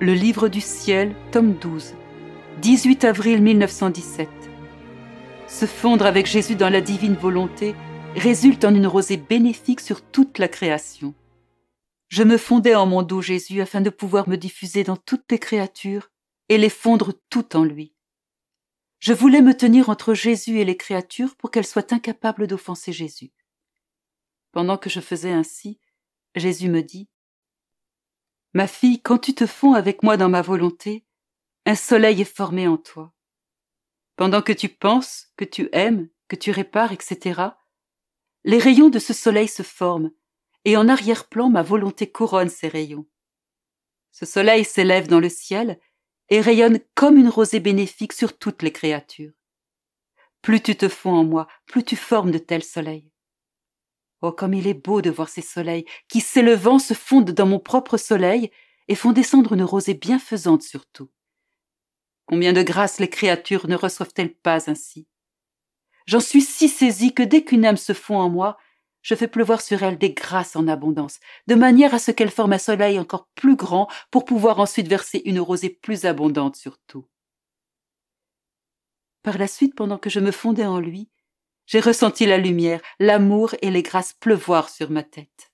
Le Livre du Ciel, tome 12, 18 avril 1917. Se fondre avec Jésus dans la divine volonté résulte en une rosée bénéfique sur toute la création. Je me fondais en mon doux Jésus afin de pouvoir me diffuser dans toutes les créatures et les fondre toutes en lui. Je voulais me tenir entre Jésus et les créatures pour qu'elles soient incapables d'offenser Jésus. Pendant que je faisais ainsi, Jésus me dit Ma fille, quand tu te fonds avec moi dans ma volonté, un soleil est formé en toi. Pendant que tu penses, que tu aimes, que tu répares, etc., les rayons de ce soleil se forment, et en arrière-plan ma volonté couronne ces rayons. Ce soleil s'élève dans le ciel et rayonne comme une rosée bénéfique sur toutes les créatures. Plus tu te fonds en moi, plus tu formes de tels soleils. Oh, comme il est beau de voir ces soleils qui, s'élevant, se fondent dans mon propre soleil et font descendre une rosée bienfaisante sur tout Combien de grâces les créatures ne reçoivent-elles pas ainsi J'en suis si saisie que dès qu'une âme se fond en moi, je fais pleuvoir sur elle des grâces en abondance, de manière à ce qu'elle forme un soleil encore plus grand pour pouvoir ensuite verser une rosée plus abondante sur tout. Par la suite, pendant que je me fondais en lui, j'ai ressenti la lumière, l'amour et les grâces pleuvoir sur ma tête.